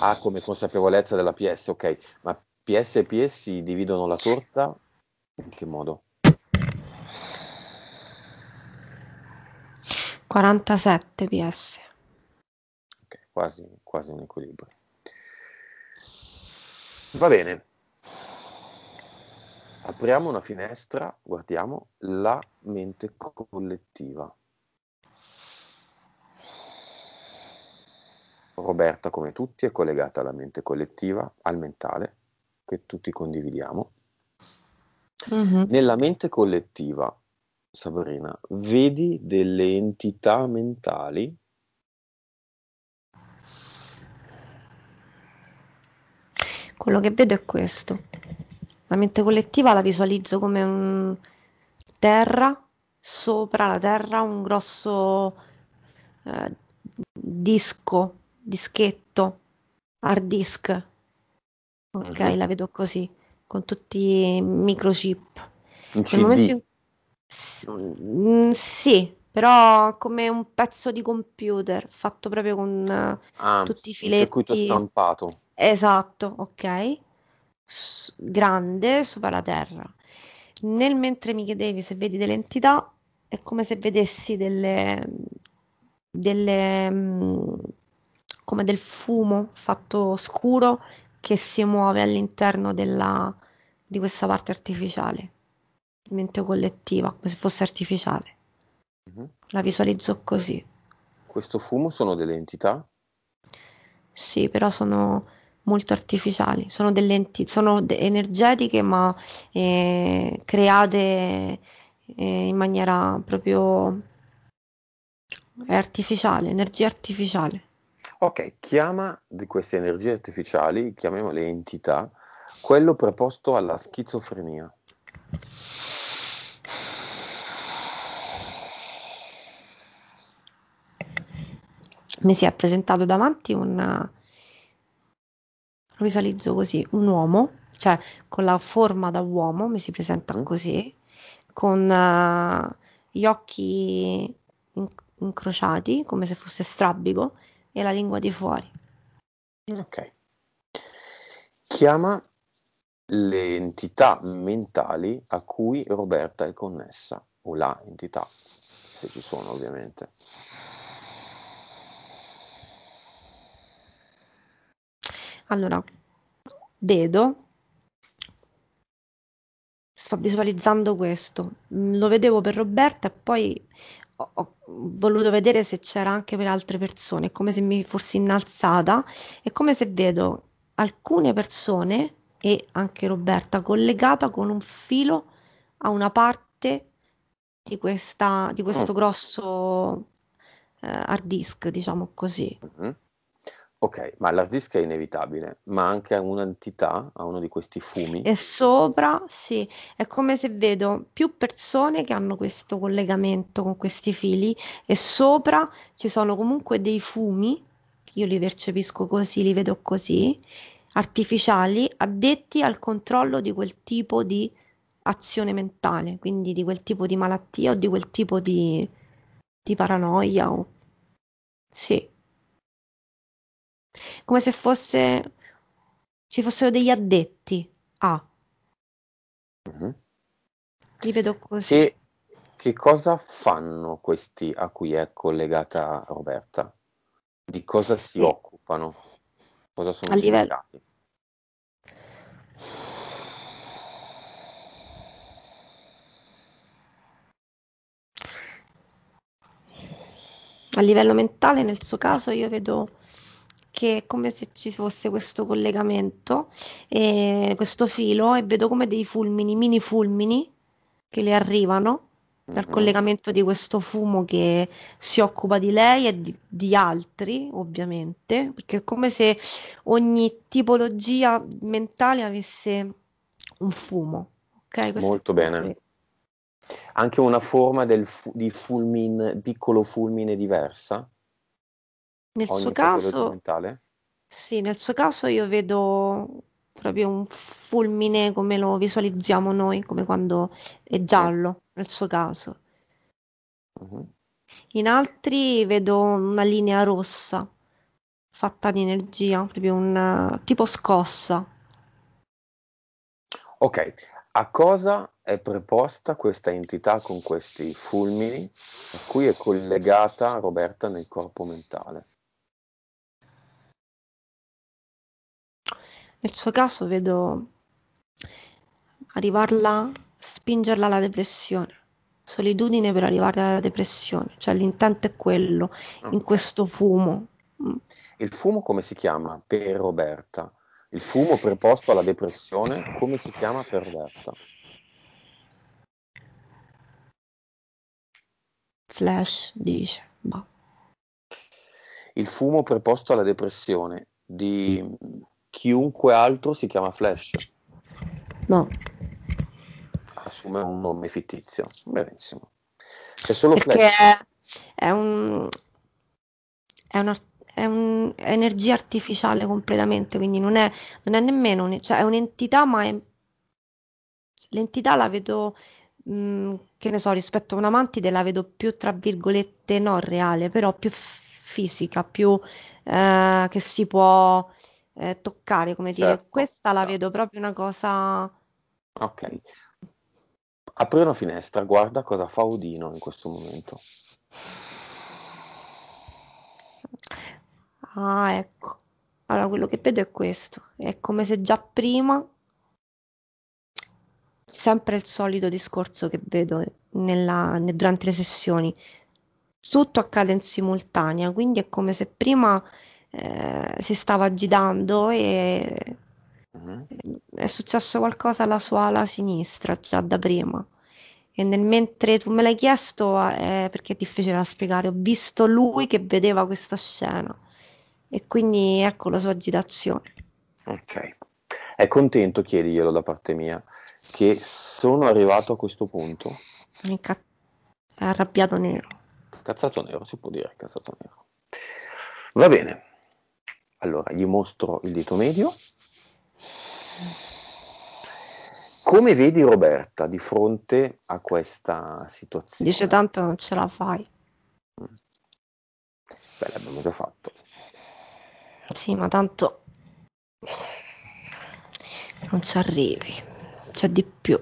ha come consapevolezza della PS, ok, ma PS e PS dividono la torta in che modo? 47 PS. Ok, quasi, quasi un equilibrio. Va bene. Apriamo una finestra, guardiamo la mente collettiva. Roberta, come tutti, è collegata alla mente collettiva, al mentale, che tutti condividiamo. Mm-hmm. Nella mente collettiva, Sabrina, vedi delle entità mentali? Quello che vedo è questo. La mente collettiva la visualizzo come un terra, sopra la terra un grosso eh, disco dischetto, hard disk. Ok, uh-huh. la vedo così, con tutti i microchip. Un CD. In... Mm, sì, però come un pezzo di computer fatto proprio con ah, tutti i filetti. Un circuito stampato. Esatto, ok. S- grande sopra la terra. Nel mentre mi chiedevi se vedi delle entità, è come se vedessi delle, delle mm, come del fumo fatto scuro che si muove all'interno della, di questa parte artificiale, mente collettiva, come se fosse artificiale. Mm-hmm. La visualizzo così. Questo fumo sono delle entità? Sì, però sono molto artificiali, sono delle enti, sono de- energetiche ma eh, create eh, in maniera proprio eh, artificiale, energia artificiale. Ok, chiama di queste energie artificiali, chiamiamole entità, quello preposto alla schizofrenia. Mi si è presentato davanti un, lo visualizzo così, un uomo, cioè con la forma da uomo, mi si presenta mm. così, con uh, gli occhi in- incrociati, come se fosse strabico, e la lingua di fuori. Ok. Chiama le entità mentali a cui Roberta è connessa, o la entità, se ci sono ovviamente. Allora, vedo, sto visualizzando questo, mm, lo vedevo per Roberta e poi ho voluto vedere se c'era anche per altre persone, come se mi fossi innalzata, è come se vedo alcune persone e anche Roberta collegata con un filo a una parte di, questa, di questo mm. grosso eh, hard disk, diciamo così. Mm-hmm. Ok, ma l'hard disk è inevitabile, ma anche un'entità, a uno di questi fumi. E sopra, sì, è come se vedo più persone che hanno questo collegamento con questi fili e sopra ci sono comunque dei fumi, io li percepisco così, li vedo così, artificiali, addetti al controllo di quel tipo di azione mentale, quindi di quel tipo di malattia o di quel tipo di, di paranoia. O... Sì, come se fosse, ci fossero degli addetti a. Ah. Mm-hmm. Li vedo così. Che, che cosa fanno questi a cui è collegata Roberta? Di cosa si sì. occupano? Cosa sono a livello... diventati? A livello mentale, nel suo caso, io vedo perché è come se ci fosse questo collegamento, e eh, questo filo e vedo come dei fulmini, mini fulmini che le arrivano dal mm-hmm. collegamento di questo fumo che si occupa di lei e di, di, altri, ovviamente, perché è come se ogni tipologia mentale avesse un fumo. Okay? Molto bene. Anche una forma fu- di fulmin, piccolo fulmine diversa. Nel suo caso, sì, nel suo caso io vedo proprio un fulmine come lo visualizziamo noi, come quando è giallo, sì. nel suo caso. Uh-huh. In altri vedo una linea rossa fatta di energia, proprio un tipo scossa. Ok, a cosa è preposta questa entità con questi fulmini a cui è collegata Roberta nel corpo mentale? Nel suo caso vedo arrivarla, spingerla alla depressione, solitudine per arrivare alla depressione, cioè l'intento è quello, in questo fumo. Mm. Il fumo come si chiama per Roberta? Il fumo preposto alla depressione come si chiama per Roberta? Flash dice. Bah. Il fumo preposto alla depressione di mm chiunque altro si chiama Flash. No. Assume un nome fittizio. Benissimo. C'è solo Perché Flash. È, è un... È una è un'energia artificiale completamente, quindi non è, non è nemmeno un, cioè è un'entità, ma è, l'entità la vedo, mh, mm, che ne so, rispetto a un amante, la vedo più, tra virgolette, non reale, però più f- fisica, più eh, che si può eh, toccare, come dire, certo. questa la certo. vedo proprio una cosa... Ok. Apri una finestra, guarda cosa fa Odino in questo momento. Ah, ecco. Allora, quello che vedo è questo. È come se già prima, sempre il solito discorso che vedo nella, durante le sessioni, tutto accade in simultanea, quindi è come se prima eh, si stava agitando e uh-huh. è successo qualcosa alla sua ala sinistra già da prima. E nel mentre tu me l'hai chiesto, eh, perché è difficile da spiegare, ho visto lui che vedeva questa scena e quindi ecco la sua agitazione. Ok, è contento, chiediglielo da parte mia, che sono arrivato a questo punto. È, ca- è arrabbiato nero. Cazzato nero, si può dire, cazzato nero. Va bene, allora, gli mostro il dito medio. Come vedi Roberta di fronte a questa situazione? Dice tanto non ce la fai. Beh, l'abbiamo già fatto. Sì, ma tanto non ci arrivi, c'è di più.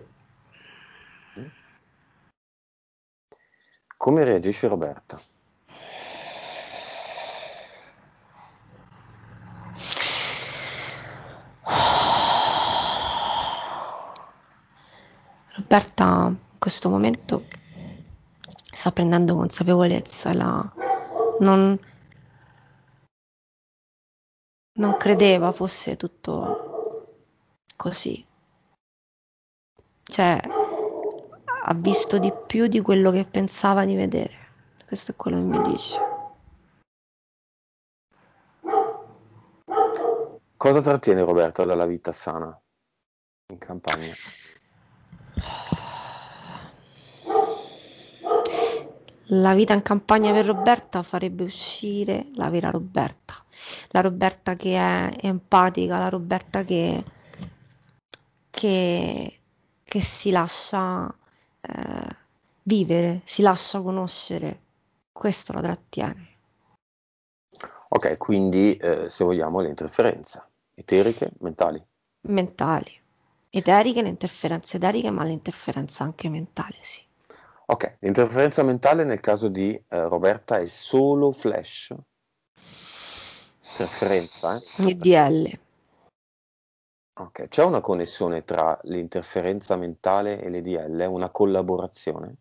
Come reagisce Roberta? Roberta in questo momento sta prendendo consapevolezza, la... non... non credeva fosse tutto così. Cioè, ha visto di più di quello che pensava di vedere. Questo è quello che mi dice. Cosa trattiene Roberta dalla vita sana in campagna? La vita in campagna per Roberta farebbe uscire la vera Roberta, la Roberta che è empatica, la Roberta che, che, che si lascia eh, vivere, si lascia conoscere, questo la trattiene. Ok, quindi eh, se vogliamo le interferenze eteriche, mentali. Mentali, eteriche, le interferenze eteriche, ma le interferenze anche mentali, sì. Ok, l'interferenza mentale nel caso di eh, Roberta è solo flash. Interferenza, eh? DL. Ok, c'è una connessione tra l'interferenza mentale e l'EDL, una collaborazione?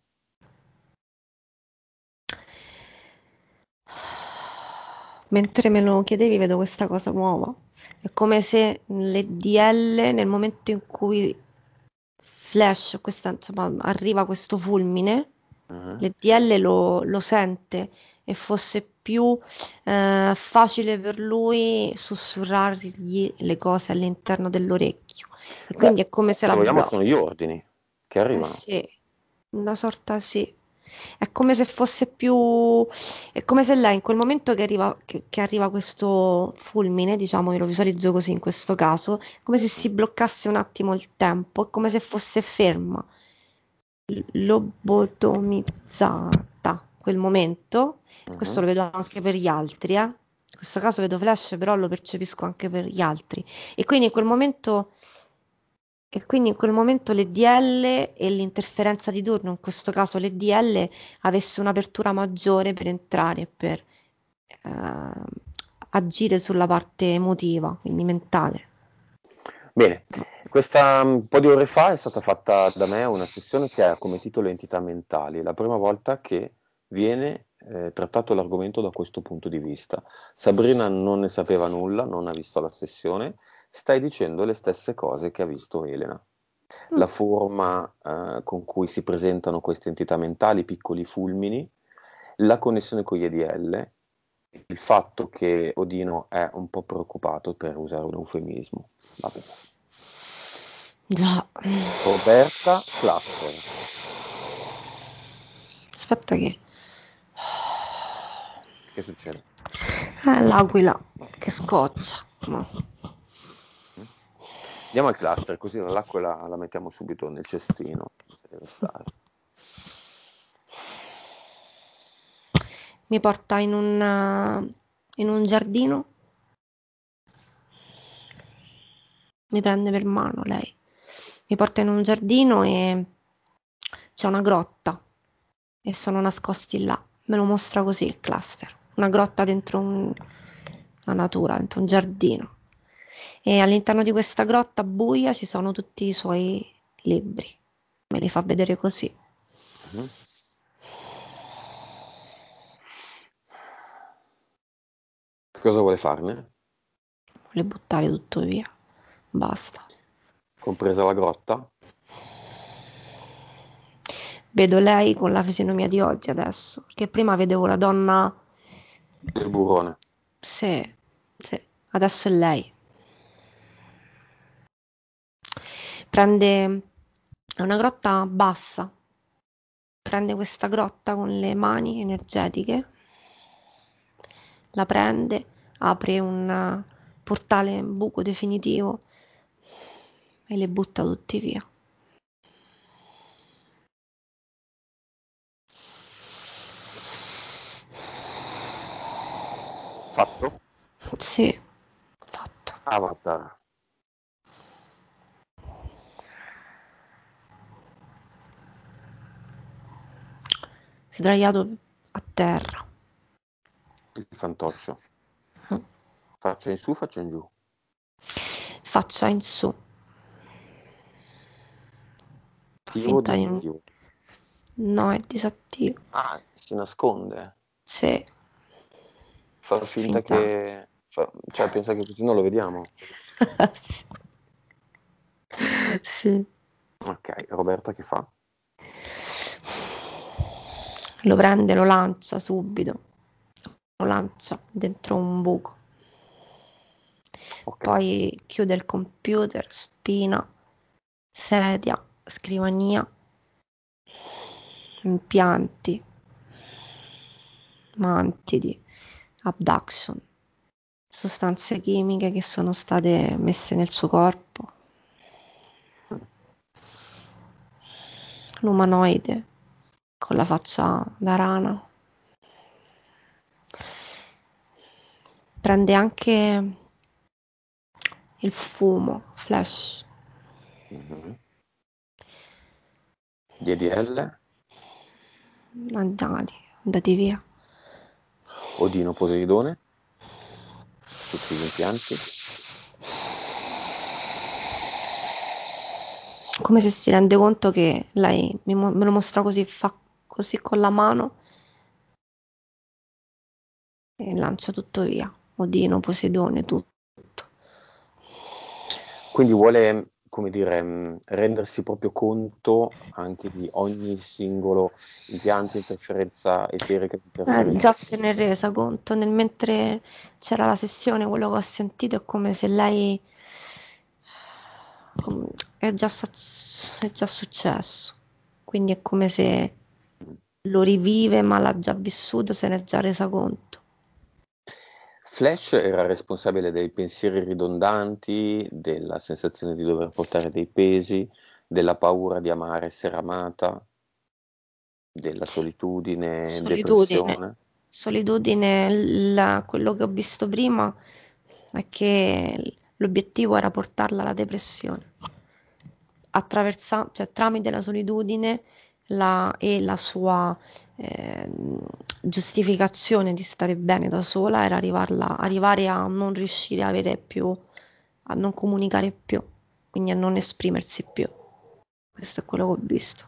Mentre me lo chiedevi vedo questa cosa nuova. È come se l'EDL nel momento in cui Flash, questa, insomma, arriva questo fulmine, uh-huh. Ah. l'EDL lo, lo, sente e fosse più eh, facile per lui sussurrargli le cose all'interno dell'orecchio. E quindi Beh, è come se, se la... vogliamo sono gli ordini che arrivano. Eh sì, una sorta sì. È come se fosse più... è come se lei in quel momento che arriva, che, che arriva questo fulmine, diciamo, io lo visualizzo così in questo caso, come se si bloccasse un attimo il tempo, è come se fosse ferma, lobotomizzata quel momento, mm-hmm. questo lo vedo anche per gli altri, eh. in questo caso vedo Flash, però lo percepisco anche per gli altri. E quindi in quel momento e quindi in quel momento l'EDL e l'interferenza di turno, in questo caso l'EDL, avesse un'apertura maggiore per entrare, e per eh, agire sulla parte emotiva, quindi mentale. Bene, questa mm, un po' di ore fa è stata fatta da me una sessione che ha come titolo Entità mentali, la prima volta che viene eh, trattato l'argomento da questo punto di vista. Sabrina non ne sapeva nulla, non ha visto la sessione stai dicendo le stesse cose che ha visto Elena. La mm. forma eh, con cui si presentano queste entità mentali, piccoli fulmini, la connessione con gli EDL, il fatto che Odino è un po' preoccupato per usare un eufemismo. Va bene. Già. Roberta Cluster. Aspetta che... Che succede? Eh, l'aquila che scoccia. No. Andiamo al cluster, così l'acqua la, la mettiamo subito nel cestino. Mi porta in, una, eh, in un giardino. Mi prende per mano lei. Mi porta in un giardino e c'è una grotta e sono nascosti là. Me lo mostra così il cluster. Una grotta dentro un, la natura, dentro un giardino e all'interno di questa grotta buia ci sono tutti i suoi libri. Me li fa vedere così. Mm. Cosa vuole farne? Vuole buttare tutto via. Basta. Compresa la grotta? Vedo lei con la fisionomia di oggi adesso, perché prima vedevo la donna... Del burrone. Sì, sì, adesso è lei. prende una grotta bassa, prende questa grotta con le mani energetiche, la prende, apre un portale buco definitivo e le butta tutti via. Fatto? Sì, fatto. Avatar. Ah, sdraiato a terra. Il fantoccio. Mm. Faccia in su, faccia in giù. Faccia in su. Attivo Finta disattivo? Di... No, è disattivo. Ah, si nasconde. Sì. Fa finta, finta. che... Cioè, pensa che così non lo vediamo. sì. Ok, Roberta che fa? lo prende, lo lancia subito, lo lancia dentro un buco. Okay. Poi chiude il computer, spina, sedia, scrivania, impianti, mantidi, abduction, sostanze chimiche che sono state messe nel suo corpo, l'umanoide con la faccia da rana. Prende anche il fumo, flash. Mm-hmm. DDL? Andati, andati via. Odino Poseidone? Tutti gli impianti? Come se si rende conto che lei me lo mostra così, fa così con la mano e lancia tutto via. Odino, Poseidone, tutto. Quindi vuole, come dire, mm, rendersi proprio conto anche di ogni singolo impianto, interferenza eterica. Interferenza. Eh, già se ne è resa conto, nel mentre c'era la sessione, quello che ho sentito è come se lei... Mm, è già, è già successo, quindi è come se lo rivive ma l'ha già vissuto, se n'è già resa conto. Flash era responsabile dei pensieri ridondanti, della sensazione di dover portare dei pesi, della paura di amare essere amata, della solitudine, solitudine. depressione. Solitudine, la, quello che ho visto prima è che l'obiettivo era portarla alla depressione. Attraversa- cioè, tramite la solitudine la, e la sua eh, giustificazione di stare bene da sola era arrivare a non riuscire a avere più, a non comunicare più, quindi a non esprimersi più. Questo è quello che ho visto.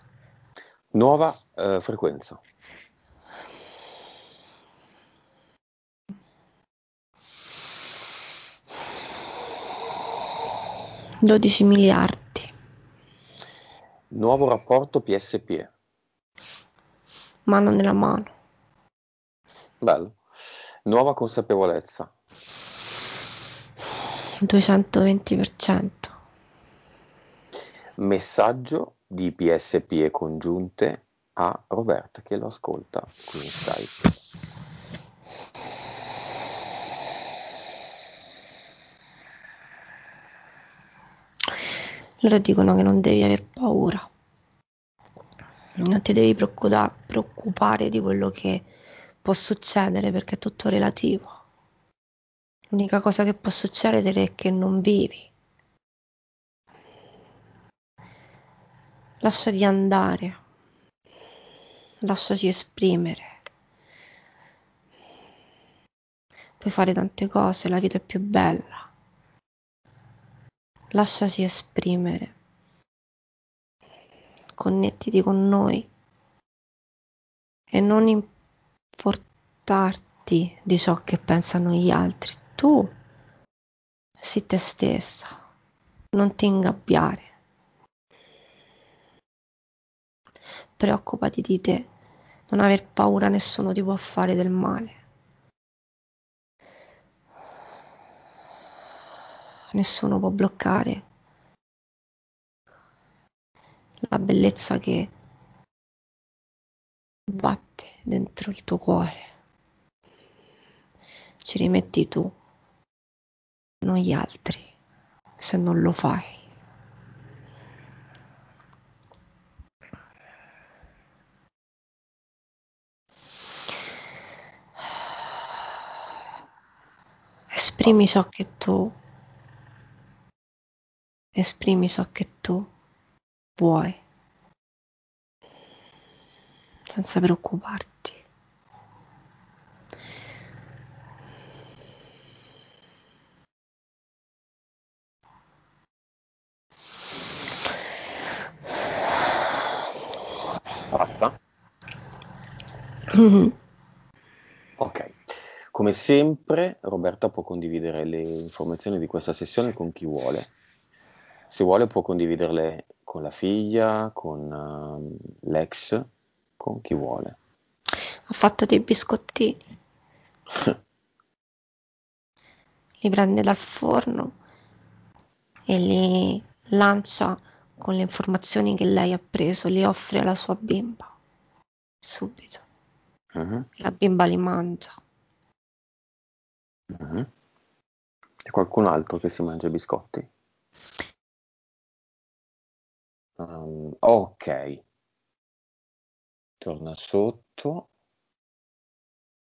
Nuova eh, frequenza. Dodici miliardi. Nuovo rapporto PSP. Mano nella mano. Bello. Nuova consapevolezza. 220%. Messaggio di PSP e congiunte a Roberta che lo ascolta qui in Skype. loro dicono che non devi aver paura, non ti devi preoccupare di quello che può succedere perché è tutto relativo. L'unica cosa che può succedere è che non vivi. Lasciati andare, lasciaci esprimere. Puoi fare tante cose, la vita è più bella lasciaci esprimere, connettiti con noi e non importarti di ciò che pensano gli altri, tu sii te stessa, non ti ingabbiare. Preoccupati di te, non aver paura nessuno ti può fare del male. nessuno può bloccare la bellezza che batte dentro il tuo cuore. Ci rimetti tu, non gli altri, se non lo fai. Esprimi ciò che tu esprimi ciò che tu vuoi, senza preoccuparti. Basta? Mm-hmm. Ok. Come sempre, Roberta può condividere le informazioni di questa sessione con chi vuole se vuole può condividerle con la figlia, con uh, l'ex, con chi vuole. Ho fatto dei biscottini. li prende dal forno e li lancia con le informazioni che lei ha preso, li offre alla sua bimba subito. Uh-huh. La bimba li mangia. Uh-huh. E qualcun altro che si mangia i biscotti? Um, ok, torna sotto.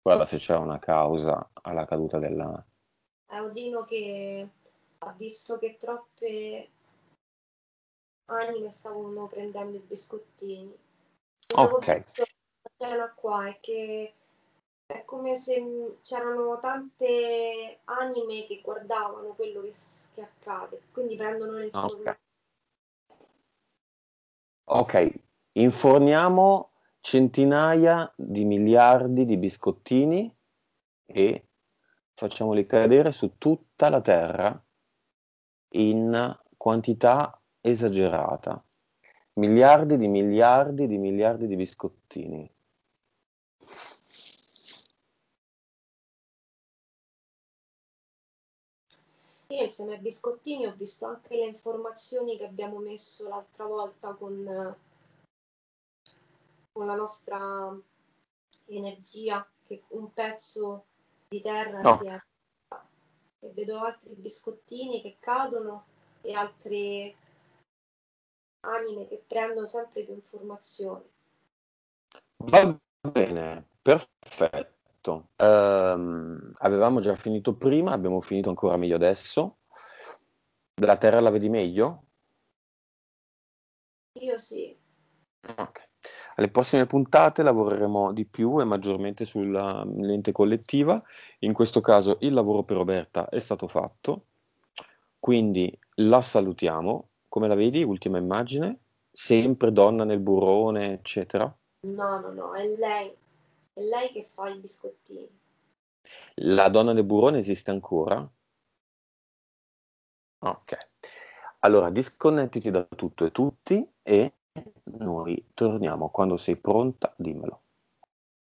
Guarda se c'è una causa alla caduta della... È Odino che ha visto che troppe anime stavano prendendo i biscottini. Ok. C'era qua è che è come se c'erano tante anime che guardavano quello che, che accade, quindi prendono le informazioni. Okay ok, inforniamo centinaia di miliardi di biscottini e facciamoli cadere su tutta la terra in quantità esagerata. Miliardi di miliardi di miliardi di biscottini. io insieme ai biscottini ho visto anche le informazioni che abbiamo messo l'altra volta con, con la nostra energia, che un pezzo di terra no. si è e vedo altri biscottini che cadono e altre anime che prendono sempre più informazioni. Va bene, perfetto. Esatto, um, avevamo già finito prima, abbiamo finito ancora meglio adesso. La terra la vedi meglio? Io sì. Ok. Alle prossime puntate lavoreremo di più e maggiormente sulla lente collettiva. In questo caso il lavoro per Roberta è stato fatto, quindi la salutiamo. Come la vedi? Ultima immagine. Sempre donna nel burrone, eccetera. No, no, no, è lei. È lei che fa i biscottini. La donna del burrone esiste ancora? Ok. Allora, disconnettiti da tutto e tutti e noi torniamo. Quando sei pronta, dimmelo.